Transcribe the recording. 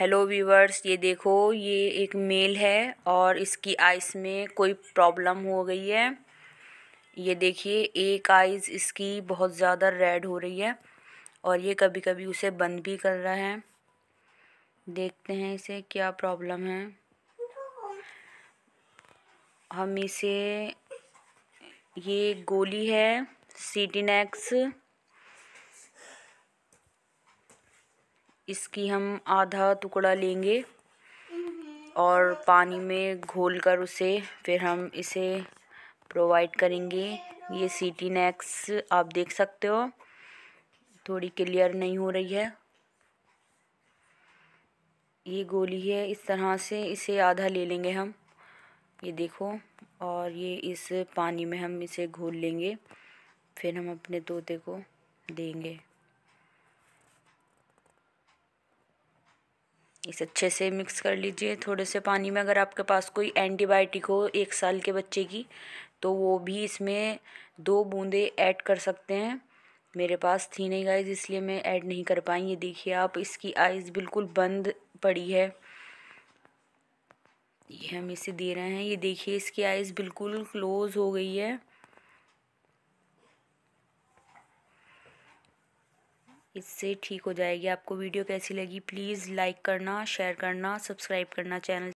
hello viewers ये देखो ये एक मेल है और इसकी आइस में कोई प्रॉब्लम हो गई है ये देखिए एक आइज इसकी बहुत ज़्यादा रेड हो रही है और ये कभी कभी उसे बंद भी कर रहा है देखते हैं इसे क्या प्रॉब्लम है हम इसे ये गोली है सीटिनेक्स इसकी हम आधा टुकड़ा लेंगे और पानी में घोल कर उसे फिर हम इसे प्रोवाइड करेंगे ये सीटी नेक्स आप देख सकते हो थोड़ी क्लियर नहीं हो रही है ये गोली है इस तरह से इसे आधा ले लेंगे हम ये देखो और ये इस पानी में हम इसे घोल लेंगे फिर हम अपने तोते को देंगे इसे अच्छे से मिक्स कर लीजिए थोड़े से पानी में अगर आपके पास कोई एंटीबायोटिक हो एक साल के बच्चे की तो वो भी इसमें दो बूंदे ऐड कर सकते हैं मेरे पास थी नहीं गाइज इसलिए मैं ऐड नहीं कर पाई ये देखिए आप इसकी आइज़ बिल्कुल बंद पड़ी है ये हम इसे दे रहे हैं ये देखिए इसकी आइज़ बिल्कुल क्लोज़ हो गई है इससे ठीक हो जाएगी आपको वीडियो कैसी लगी प्लीज़ लाइक करना शेयर करना सब्सक्राइब करना चैनल